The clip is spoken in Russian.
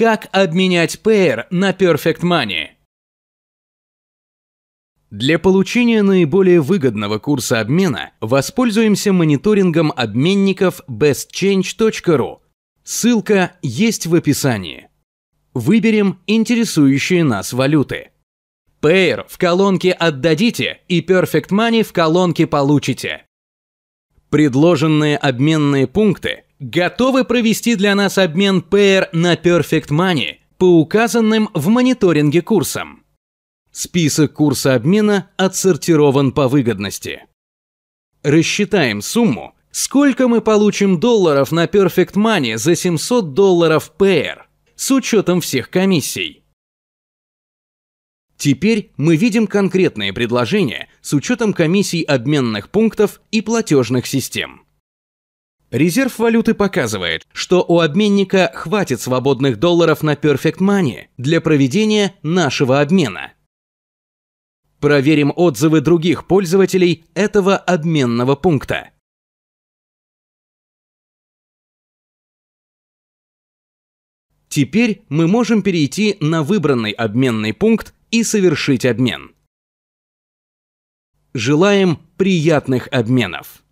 Как обменять Payer на Perfect Money? Для получения наиболее выгодного курса обмена воспользуемся мониторингом обменников bestchange.ru. Ссылка есть в описании. Выберем интересующие нас валюты. Payer в колонке «Отдадите» и Perfect Money в колонке «Получите». Предложенные обменные пункты Готовы провести для нас обмен Pair на Perfect Money по указанным в мониторинге курсам? Список курса обмена отсортирован по выгодности. Рассчитаем сумму, сколько мы получим долларов на Perfect Money за 700 долларов Pair с учетом всех комиссий. Теперь мы видим конкретные предложения с учетом комиссий обменных пунктов и платежных систем. Резерв валюты показывает, что у обменника хватит свободных долларов на Perfect Money для проведения нашего обмена. Проверим отзывы других пользователей этого обменного пункта. Теперь мы можем перейти на выбранный обменный пункт и совершить обмен. Желаем приятных обменов!